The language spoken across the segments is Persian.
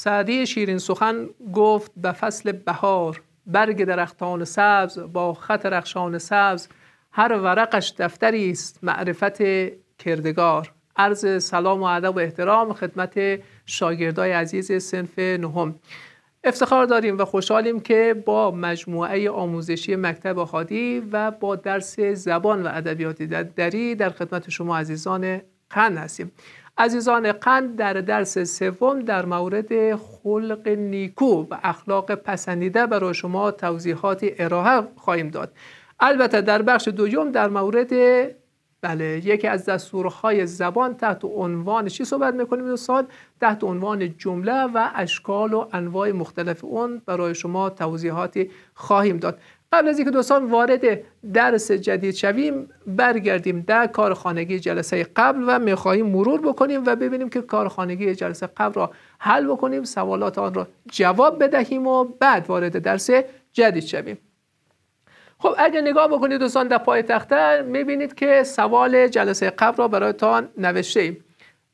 سعدی شیرین سخن گفت به فصل بهار برگ درختان سبز با خط رخشان سبز هر ورقش دفتری است معرفت کردگار عرض سلام و ادب و احترام خدمت شاگردای عزیز سنف نهم افتخار داریم و خوشحالیم که با مجموعه آموزشی مکتب آخادی و با درس زبان و ادبیات دری در خدمت شما عزیزان قند هستیم عزیزان قند در درس سوم در مورد خلق نیکو و اخلاق پسندیده برای شما توضیحات ارائه خواهیم داد البته در بخش دوم در مورد بله یکی از دستورهای زبان تحت عنوان چی صحبت میکنیم دوستان تحت عنوان جمله و اشکال و انواع مختلف اون برای شما توضیحاتی خواهیم داد قبل از اینکه دوستان وارد درس جدید شویم برگردیم در کارخانگی جلسه قبل و میخواهیم مرور بکنیم و ببینیم که کارخانگی جلسه قبل را حل بکنیم سوالات آن را جواب بدهیم و بعد وارد درس جدید شویم خب اگر نگاه بکنید دوستان در پای تخته میبینید که سوال جلسه قبل را برایتان نوشته ایم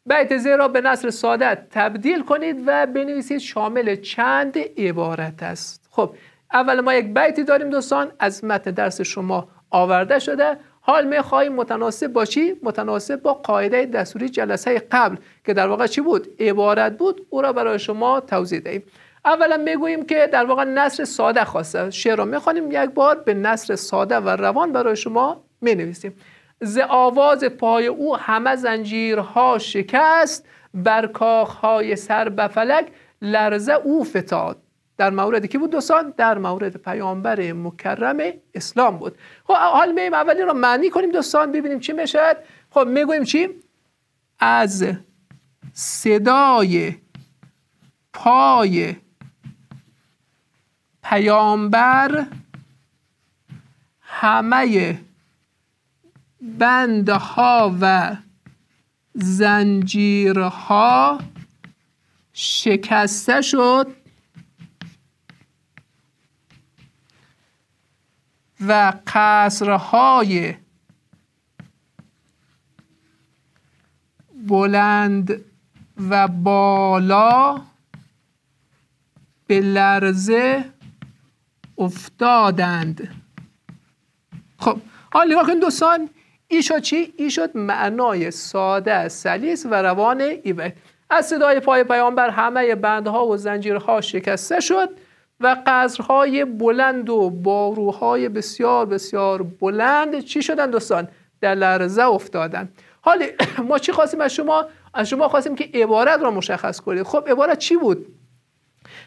بیت را به نصر ساده تبدیل کنید و بنویسید شامل چند عبارت است خب اول ما یک بیتی داریم دوستان از متن درس شما آورده شده حال می متناسب با چی؟ متناسب با قاعده دستوری جلسه قبل که در واقع چی بود؟ عبارت بود او را برای شما توضیح دهیم اولا میگوییم که در واقع نصر ساده خواسته شعر را میخوانیم یک بار به نصر ساده و روان برای شما می نویسیم ز آواز پای او همه زنجیرها شکست بر کاخهای سر به فلک لرزه او فتاد در مورد کی بود دوستان در مورد پیامبر مکرم اسلام بود خب حال میم اولین رو معنی کنیم دوستان ببینیم چی میشد خب میگویم چی از صدای پای پیامبر همه بندها و زنجیرها شکسته شد و قصرهای بلند و بالا به لرزه افتادند خب حالا نگاه کنید دوستان ای شد چی؟ ای شد معنای ساده سلیس و روان ایوه از صدای پای پیامبر همه بندها و زنجیرها شکسته شد و قصرهای بلند و باروهای بسیار بسیار بلند چی شدن دوستان در لرزه افتادن حالا ما چی خواستیم از شما از شما خواستیم که عبارت را مشخص کنید خب عبارت چی بود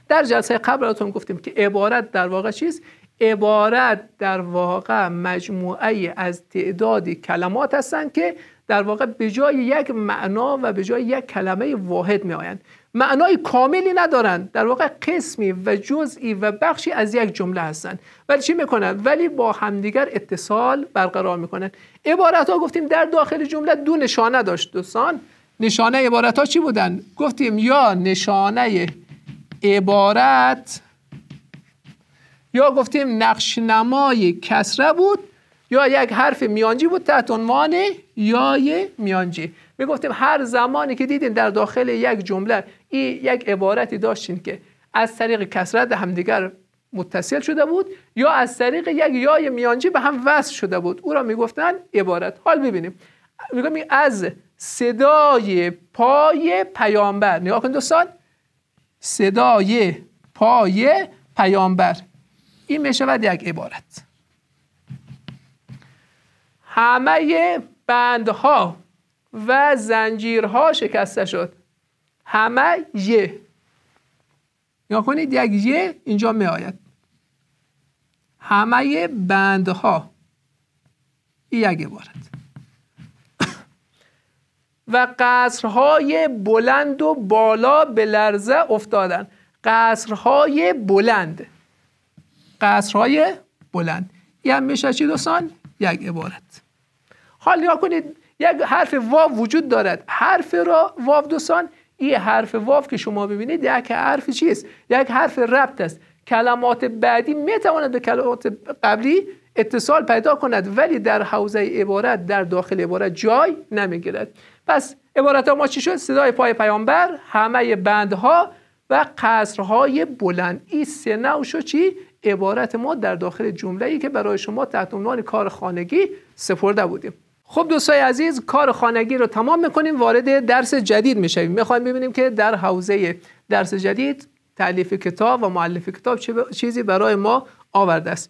در جلسه قبل گفتیم که عبارت در واقع چیست عبارت در واقع مجموعه از تعدادی کلمات هستند که در واقع به جای یک معنا و به جای یک کلمه واحد می آیند معنای کاملی ندارند در واقع قسمی و جزئی و بخشی از یک جمله هستند ولی چی میکنن؟ ولی با همدیگر اتصال برقرار میکنن عبارت ها گفتیم در داخل جمله دو نشانه داشت دوستان نشانه عبارت ها چی بودن گفتیم یا نشانه عبارت یا گفتیم نقش نمای کسره بود یا یک حرف میانجی بود تحت عنوان یای میانجی میگفتیم هر زمانی که دیدین در داخل یک جمله این یک عبارتی داشتین که از طریق کسرت همدیگر متصل شده بود یا از طریق یک یای میانجی به هم وصل شده بود او را میگفتن عبارت حال ببینیم میگم از صدای پای پیامبر نگاه کن دوستان صدای پای پیامبر این میشود یک عبارت همه بندها و زنجیرها شکسته شد همه یه یا کنید یک یه اینجا می آید همه بندها ها یک عبارت و قصرهای بلند و بالا به لرزه افتادن قصرهای بلند قصرهای بلند یه هم میشه چی دوستان؟ یک عبارت حال نگاه کنید یک حرف واو وجود دارد حرف را واو دوستان این حرف واف که شما ببینید یک حرف چیست یک حرف ربط است کلمات بعدی میتواند به کلمات قبلی اتصال پیدا کند ولی در حوزه عبارت در داخل عبارت جای نمیگیرد پس عبارت ها ما چی شد صدای پای پیامبر همه بندها و قصرهای بلند این سه نو شد چی عبارت ما در داخل جمله ای که برای شما تحت عنوان کار خانگی سپرده بودیم خب دوستای عزیز کار خانگی رو تمام میکنیم وارد درس جدید میشویم میخوایم ببینیم که در حوزه درس جدید تعلیف کتاب و معلف کتاب چه چیزی برای ما آورده است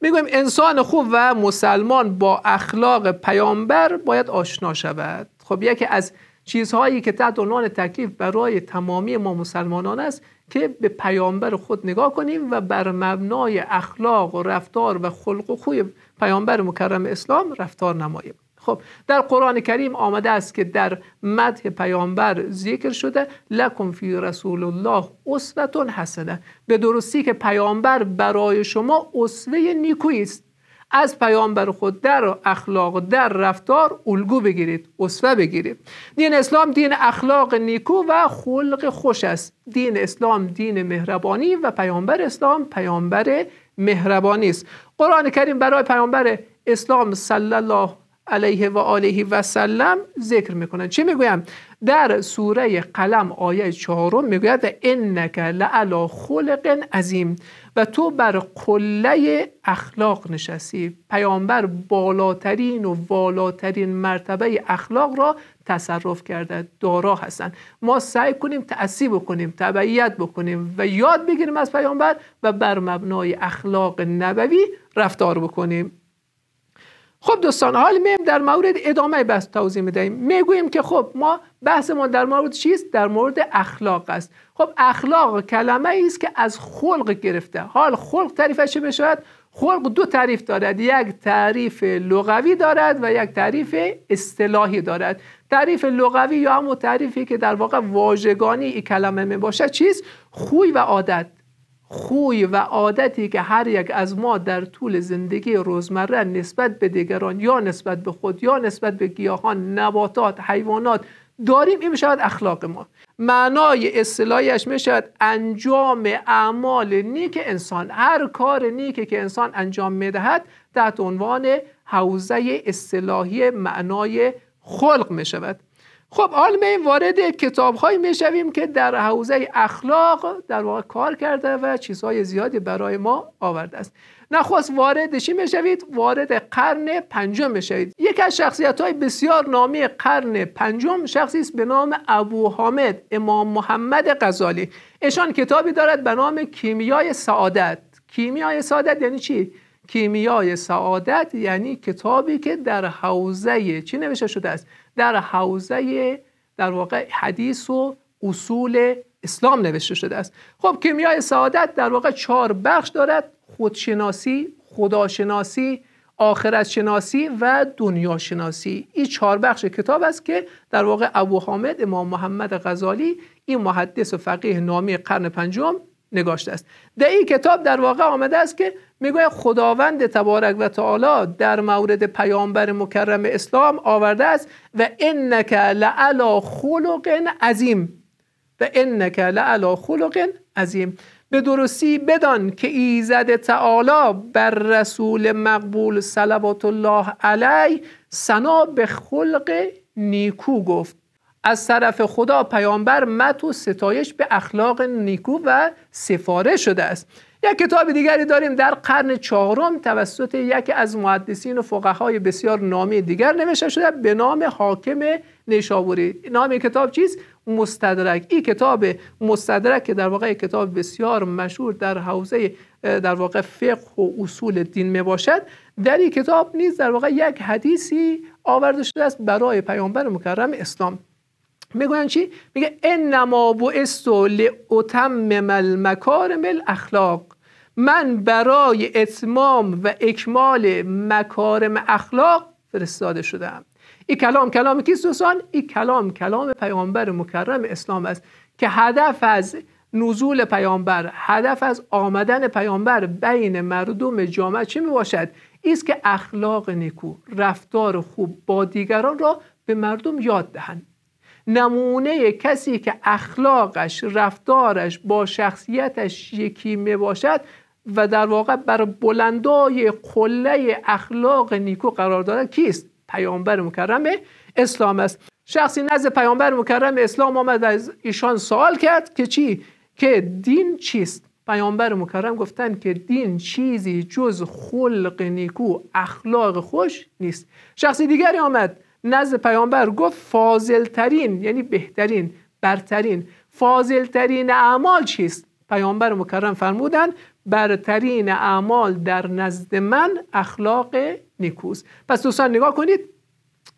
میگویم انسان خوب و مسلمان با اخلاق پیامبر باید آشنا شود خب یکی از چیزهایی که تحت عنوان تکلیف برای تمامی ما مسلمانان است که به پیامبر خود نگاه کنیم و بر مبنای اخلاق و رفتار و خلق و خوی پیامبر مکرم اسلام رفتار نماییم خب در قرآن کریم آمده است که در مدح پیامبر ذکر شده لکن فی رسول الله اسوه حسنه به درستی که پیامبر برای شما اسوه نیکویی است از پیامبر خود در اخلاق در رفتار الگو بگیرید اسوه بگیرید دین اسلام دین اخلاق نیکو و خلق خوش است دین اسلام دین مهربانی و پیامبر اسلام پیامبر مهربانی است قرآن کریم برای پیامبر اسلام صلی الله علیه و آله و سلم ذکر میکنن چی میگویم در سوره قلم آیه چهارم میگوید و انک لعلا خلق عظیم و تو بر قله اخلاق نشستی پیامبر بالاترین و والاترین مرتبه اخلاق را تصرف کرده دارا هستند ما سعی کنیم تأثیر بکنیم تبعیت بکنیم و یاد بگیریم از پیامبر و بر مبنای اخلاق نبوی رفتار بکنیم خب دوستان حال میم در مورد ادامه بحث توضیح میدهیم میگوییم که خب ما بحث ما در مورد چیست در مورد اخلاق است خب اخلاق کلمه است که از خلق گرفته حال خلق تعریفش بشود خلق دو تعریف دارد یک تعریف لغوی دارد و یک تعریف اصطلاحی دارد تعریف لغوی یا همون تعریفی که در واقع واژگانی کلمه میباشد باشد چیست خوی و عادت خوی و عادتی که هر یک از ما در طول زندگی روزمره نسبت به دیگران یا نسبت به خود یا نسبت به گیاهان نباتات حیوانات داریم این میشود اخلاق ما معنای اصطلاحیش میشود انجام اعمال نیک انسان هر کار نیکی که انسان انجام میدهد تحت عنوان حوزه اصطلاحی معنای خلق میشود خب می وارد کتابهایی میشویم که در حوزه اخلاق در واقع کار کرده و چیزهای زیادی برای ما آورده است نخواست می میشوید وارد قرن پنجم میشوید یکی از شخصیت های بسیار نامی قرن پنجم شخصی است به نام ابو حامد امام محمد غزالی ایشان کتابی دارد به نام کیمیای سعادت کیمیای سعادت یعنی چی کیمیای سعادت یعنی کتابی که در حوزه چی نوشته شده است در حوزه در واقع حدیث و اصول اسلام نوشته شده است خب کیمیای سعادت در واقع چهار بخش دارد خودشناسی خداشناسی آخرت شناسی و دنیا شناسی این چهار بخش کتاب است که در واقع ابو حامد امام محمد غزالی این محدث و فقیه نامی قرن پنجم نگاشته است در این کتاب در واقع آمده است که میگوید خداوند تبارک و تعالی در مورد پیامبر مکرم اسلام آورده است و انک لعلا خلق عظیم و انک لعلا خلق عظیم به درستی بدان که ایزد تعالی بر رسول مقبول صلوات الله علی سنا به خلق نیکو گفت از طرف خدا پیامبر مت و ستایش به اخلاق نیکو و سفاره شده است یک کتاب دیگری داریم در قرن چهارم توسط یکی از محدثین و فقهای بسیار نامی دیگر نوشته شده به نام حاکم نیشابوری نام کتاب چیز مستدرک این کتاب مستدرک که در واقع کتاب بسیار مشهور در حوزه در واقع فقه و اصول دین می باشد در این کتاب نیز در واقع یک حدیثی آورده شده است برای پیامبر مکرم اسلام میگویند چی میگه انما استو لاتمم المکارم الاخلاق من برای اتمام و اکمال مکارم اخلاق فرستاده شدم این کلام کلام کیست دوستان این کلام کلام پیامبر مکرم اسلام است که هدف از نزول پیامبر هدف از آمدن پیامبر بین مردم جامعه چی می باشد ایست که اخلاق نیکو رفتار خوب با دیگران را به مردم یاد دهند نمونه کسی که اخلاقش رفتارش با شخصیتش یکی می باشد و در واقع بر بلندای قله اخلاق نیکو قرار دارد کیست پیامبر مکرم اسلام است شخصی نزد پیامبر مکرم اسلام آمد از ایشان سوال کرد که چی که دین چیست پیامبر مکرم گفتن که دین چیزی جز خلق نیکو اخلاق خوش نیست شخصی دیگری آمد نزد پیامبر گفت فاضلترین یعنی بهترین برترین فاضلترین اعمال چیست پیامبر مکرم فرمودن برترین اعمال در نزد من اخلاق نیکوست پس دوستان نگاه کنید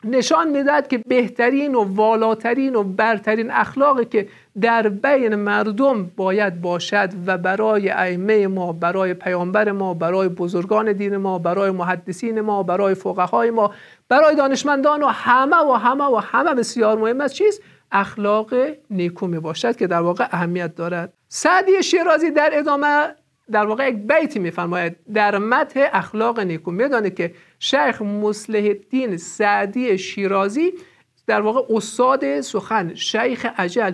نشان میدهد که بهترین و والاترین و برترین اخلاقی که در بین مردم باید باشد و برای ائمه ما برای پیامبر ما برای بزرگان دین ما برای محدثین ما برای فقهای ما برای دانشمندان و همه و همه و همه بسیار مهم است چیز اخلاق نیکو می باشد که در واقع اهمیت دارد سعدی شیرازی در ادامه در واقع یک بیتی میفرماید در متح اخلاق نیکو میدانه که شیخ مصلح الدین سعدی شیرازی در واقع استاد سخن شیخ عجل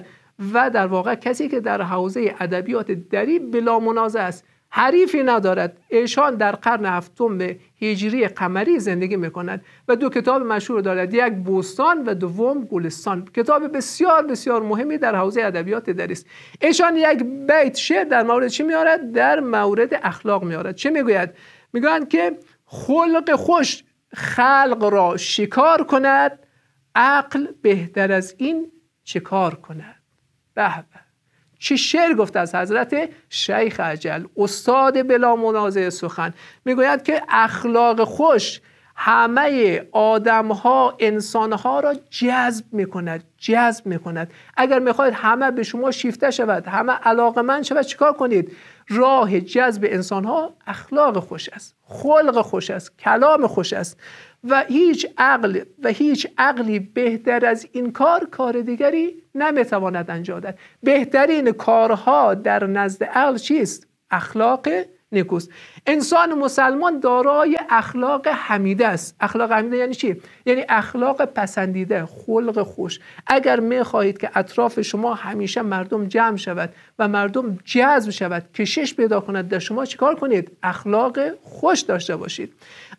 و در واقع کسی که در حوزه ادبیات دری بلا منازع است حریفی ندارد ایشان در قرن هفتم هجری قمری زندگی میکنند و دو کتاب مشهور دارد یک بوستان و دوم گلستان کتاب بسیار بسیار مهمی در حوزه ادبیات دری است ایشان یک بیت شعر در مورد چی میارد در مورد اخلاق میارد چه میگوید میگویند که خلق خوش خلق را شکار کند عقل بهتر از این شکار کند به چه شعر گفت از حضرت شیخ عجل استاد بلا منازع سخن میگوید که اخلاق خوش همه آدم ها انسان ها را جذب می جذب می اگر میخواید همه به شما شیفته شود همه علاقه من شود چیکار کنید راه جذب انسان ها اخلاق خوش است خلق خوش است کلام خوش است و هیچ عقل و هیچ عقلی بهتر از این کار کار دیگری نمیتواند دهد. بهترین کارها در نزد عقل چیست اخلاق نکوست انسان مسلمان دارای اخلاق حمیده است اخلاق حمیده یعنی چی یعنی اخلاق پسندیده خلق خوش اگر میخواهید که اطراف شما همیشه مردم جمع شود و مردم جذب شود کشش پیدا کند در شما چیکار کنید اخلاق خوش داشته باشید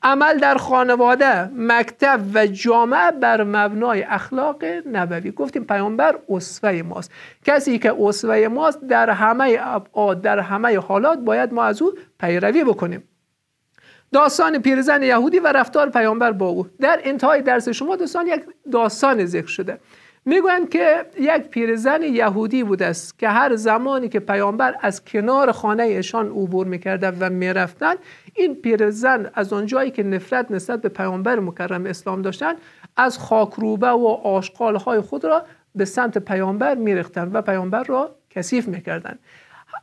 عمل در خانواده مکتب و جامعه بر مبنای اخلاق نبوی گفتیم پیامبر اسوه ماست کسی که اسوه ماست در همه ابعاد در همه حالات باید ما از او پیروی بکنیم داستان پیرزن یهودی و رفتار پیامبر با او در انتهای درس شما دوستان یک داستان ذکر شده میگویند که یک پیرزن یهودی بود است که هر زمانی که پیامبر از کنار خانه ایشان عبور میکرد و میرفتند این پیرزن از آنجایی که نفرت نسبت به پیامبر مکرم اسلام داشتند از خاکروبه و آشقالهای خود را به سمت پیامبر میرختند و پیامبر را کثیف میکردند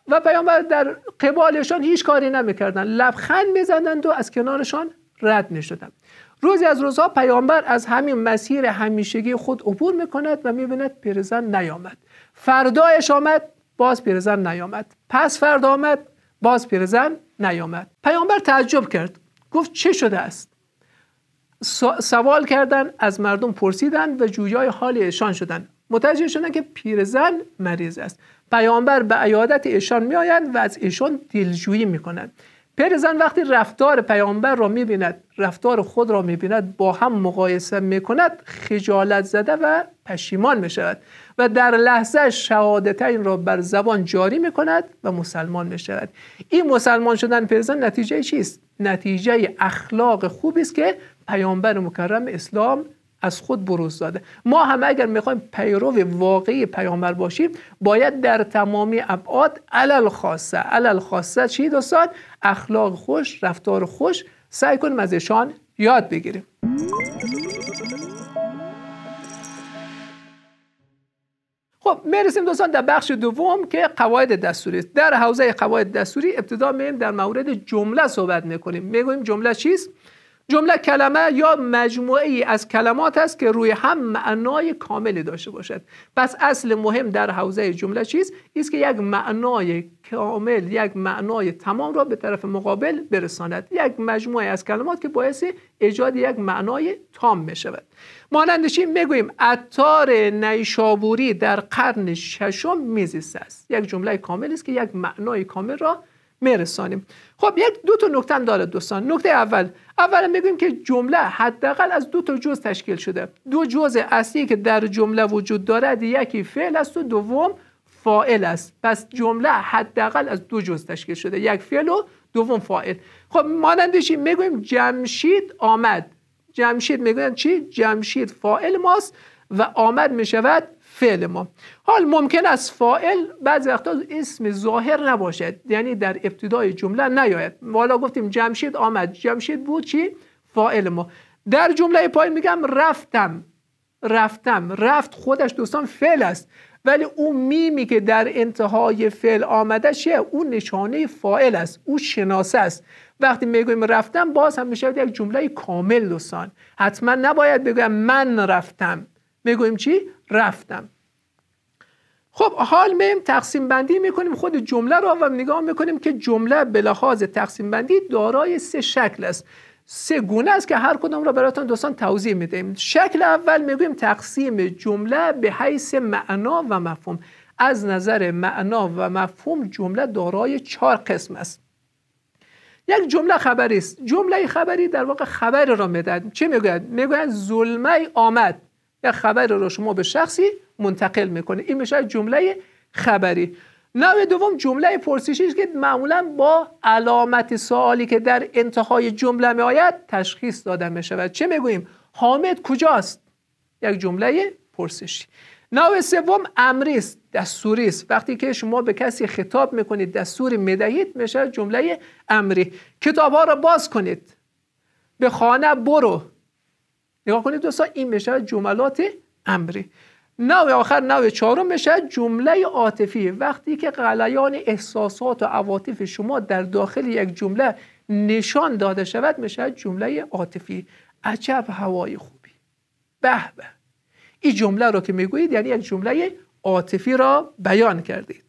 و پیامبر در قبالشان هیچ کاری نمیکردن لبخند میزدند و از کنارشان رد میشدند روزی از روزها پیامبر از همین مسیر همیشگی خود عبور میکند و میبیند پیرزن نیامد فردایش آمد باز پیرزن نیامد پس فردا آمد باز پیرزن نیامد پیامبر تعجب کرد گفت چه شده است سوال کردند از مردم پرسیدند و جویای حال ایشان شدند متوجه شدند که پیرزن مریض است پیامبر به عیادت ایشان میآیند و از ایشان دلجویی میکنند پرزن وقتی رفتار پیامبر را میبیند رفتار خود را میبیند با هم مقایسه میکند خجالت زده و پشیمان میشود و در لحظه شهادتین را بر زبان جاری میکند و مسلمان میشود این مسلمان شدن پرزن نتیجه چیست نتیجه اخلاق خوبی است که پیامبر مکرم اسلام از خود بروز داده ما هم اگر میخوایم پیرو واقعی پیامبر باشیم باید در تمامی ابعاد علل خاصه علل خاصه چی دوستان اخلاق خوش رفتار خوش سعی کنیم از ایشان یاد بگیریم خب میرسیم دوستان در بخش دوم که قواعد دستوری در حوزه قواعد دستوری ابتدا میایم در مورد جمله صحبت میکنیم میگوییم جمله چیست جمله کلمه یا مجموعه ای از کلمات است که روی هم معنای کاملی داشته باشد پس اصل مهم در حوزه جمله چیست است که یک معنای کامل یک معنای تمام را به طرف مقابل برساند یک مجموعه از کلمات که باعث ایجاد یک معنای تام می شود چی می میگوییم عطار نیشابوری در قرن ششم میزیست است یک جمله کامل است که یک معنای کامل را میرسانیم خب یک دو تا نکته داره دوستان نکته اول اول میگویم که جمله حداقل از دو تا جز تشکیل شده دو جزء اصلی که در جمله وجود دارد یکی فعل است و دوم فاعل است پس جمله حداقل از دو جز تشکیل شده یک فعل و دوم فاعل خب مانندش میگویم جمشید آمد جمشید میگویند چی جمشید فاعل ماست و آمد میشود فعل ما حال ممکن است فاعل بعضی وقتا اسم ظاهر نباشد یعنی در ابتدای جمله نیاید حالا گفتیم جمشید آمد جمشید بود چی فاعل ما در جمله پایین میگم رفتم رفتم رفت خودش دوستان فعل است ولی اون میمی که در انتهای فعل آمده شه اون نشانه فاعل است او شناسه است وقتی میگویم رفتم باز هم میشه یک جمله کامل دوستان حتما نباید بگویم من رفتم میگویم چی رفتم خب حال میم تقسیم بندی میکنیم خود جمله را و نگاه میکنیم که جمله به لحاظ تقسیم بندی دارای سه شکل است سه گونه است که هر کدام را براتون دوستان توضیح میدهیم شکل اول میگویم تقسیم جمله به حیث معنا و مفهوم از نظر معنا و مفهوم جمله دارای چهار قسم است یک جمله خبری است جمله خبری در واقع خبر را میدهد چه میگوید میگوید ظلمه آمد یا خبر رو شما به شخصی منتقل میکنه این میشه جمله خبری نوع دوم جمله پرسشی که معمولا با علامت سوالی که در انتهای جمله می آید تشخیص داده می شود چه میگوییم حامد کجاست یک جمله پرسشی نوع سوم امری است دستوری است وقتی که شما به کسی خطاب میکنید دستور میدهید میشه جمله امری کتاب ها را باز کنید به خانه برو نگاه کنید دوستان این میشه جملات امری نوع آخر نوع چهارم میشه جمله عاطفی وقتی که غلیان احساسات و عواطف شما در داخل یک جمله نشان داده شود میشه جمله عاطفی عجب هوای خوبی به به این جمله رو که میگویید یعنی یک جمله عاطفی را بیان کردید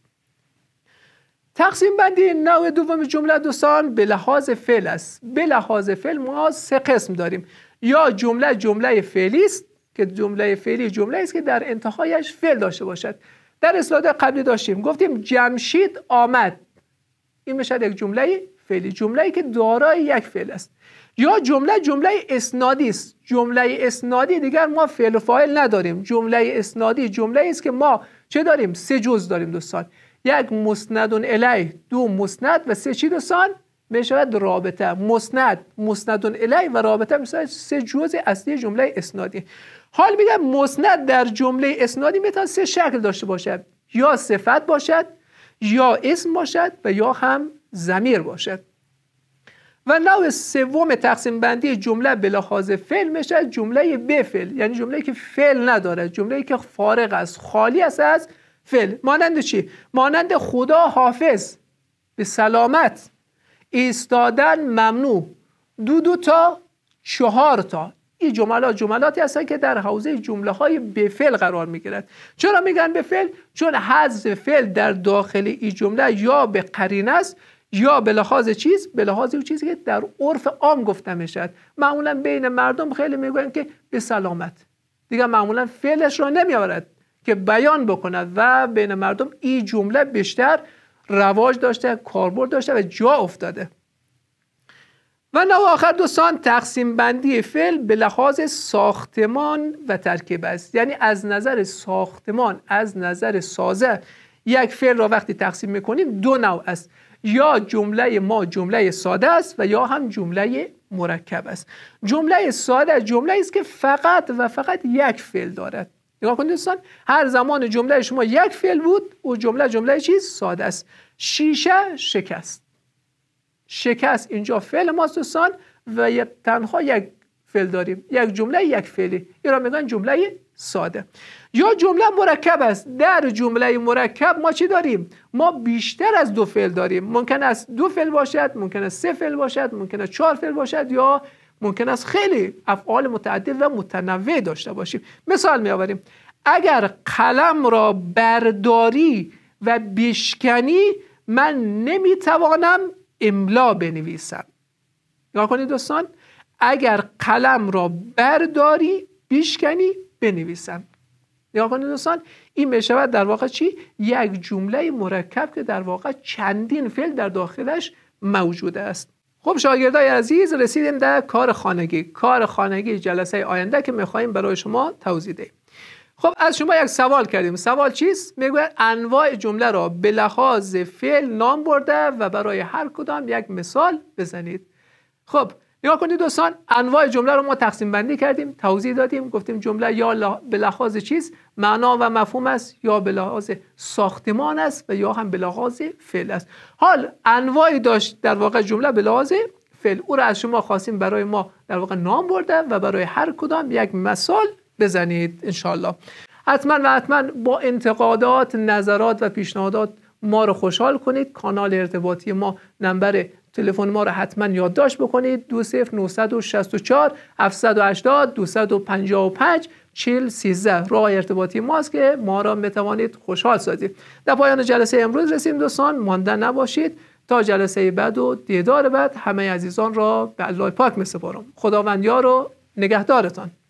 تقسیم بندی نوع دوم جمله دوستان به لحاظ فعل است به لحاظ فعل ما سه قسم داریم یا جمله جمله فعلی است که جمله فعلی جمله است که در انتهایش فعل داشته باشد در اسلاید قبلی داشتیم گفتیم جمشید آمد این میشد یک جمله فعلی جمله که دارای یک فعل است یا جمله جمله اسنادی است جمله اسنادی دیگر ما فعل و فاعل نداریم جمله اسنادی جمله است که ما چه داریم سه جز داریم دوستان یک مسند الی، دو مسند و سه چی می شود رابطه مسند مسند الیه و رابطه مثلا سه جزء اصلی جمله اسنادی حال میگم مسند در جمله اسنادی میتونه سه شکل داشته باشد یا صفت باشد یا اسم باشد و یا هم زمیر باشد و نوع سوم تقسیم بندی جمله به لحاظ فعل میشه جمله بفعل یعنی جمله که فعل ندارد جمله که فارغ است خالی است از فعل مانند چی مانند خدا حافظ به سلامت ایستادن ممنوع دو دو تا چهار تا این جملات جملاتی هستن که در حوزه جمله های به فعل قرار می چرا میگن به فعل چون حذف فعل در داخل این جمله یا به قرینه است یا به لحاظ چیز به لحاظ اون چیزی که در عرف عام گفته میشد معمولا بین مردم خیلی میگن که به سلامت دیگه معمولا فعلش را نمیآورد که بیان بکند و بین مردم این جمله بیشتر رواج داشته کاربرد داشته و جا افتاده و نو آخر دوستان تقسیم بندی فعل به لحاظ ساختمان و ترکیب است یعنی از نظر ساختمان از نظر سازه یک فعل را وقتی تقسیم میکنیم دو نوع است یا جمله ما جمله ساده است و یا هم جمله مرکب است جمله ساده جمله است که فقط و فقط یک فعل دارد نگاه کنید دوستان هر زمان جمله شما یک فعل بود او جمله جمله چیز ساده است شیشه شکست شکست اینجا فعل ماست دوستان و تنها یک فعل داریم یک جمله یک فعلی این را میگن جمله ساده یا جمله مرکب است در جمله مرکب ما چی داریم ما بیشتر از دو فعل داریم ممکن است دو فعل باشد ممکن است سه فعل باشد ممکن است چهار فعل باشد یا ممکن است خیلی افعال متعدد و متنوع داشته باشیم مثال آوریم اگر قلم را برداری و بشکنی من نمیتوانم املا بنویسم نگاه کنید دوستان اگر قلم را برداری بیشکنی بنویسم نگاه کنید دوستان این شود در واقع چی یک جمله مرکب که در واقع چندین فعل در داخلش موجود است خب شاگردای عزیز رسیدیم در کار خانگی کار خانگی جلسه آینده که میخواییم برای شما توضیح دهیم خب از شما یک سوال کردیم سوال چیست میگوید انواع جمله را به لحاظ فعل نام برده و برای هر کدام یک مثال بزنید خب نگاه کنید دوستان انواع جمله رو ما تقسیم بندی کردیم توضیح دادیم گفتیم جمله یا به لحاظ چیز معنا و مفهوم است یا به لحاظ ساختمان است و یا هم به لحاظ فعل است حال انواع داشت در واقع جمله به لحاظ فعل او را از شما خواستیم برای ما در واقع نام برده و برای هر کدام یک مثال بزنید انشالله حتما و حتما با انتقادات نظرات و پیشنهادات ما رو خوشحال کنید کانال ارتباطی ما نمبر تلفن ما رو حتما یادداشت بکنید پنجا 780 255 چیل 13 راه ارتباطی ماست که ما را میتوانید خوشحال سازید در پایان جلسه امروز رسیم دوستان ماندن نباشید تا جلسه بعد و دیدار بعد همه عزیزان را به الله پاک می سپارم خداوند یار و نگهدارتان